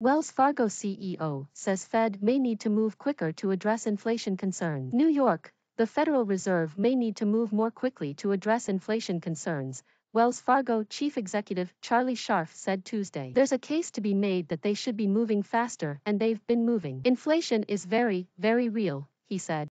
Wells Fargo CEO says Fed may need to move quicker to address inflation concerns. New York, the Federal Reserve may need to move more quickly to address inflation concerns, Wells Fargo chief executive Charlie Scharf said Tuesday. There's a case to be made that they should be moving faster and they've been moving. Inflation is very, very real, he said.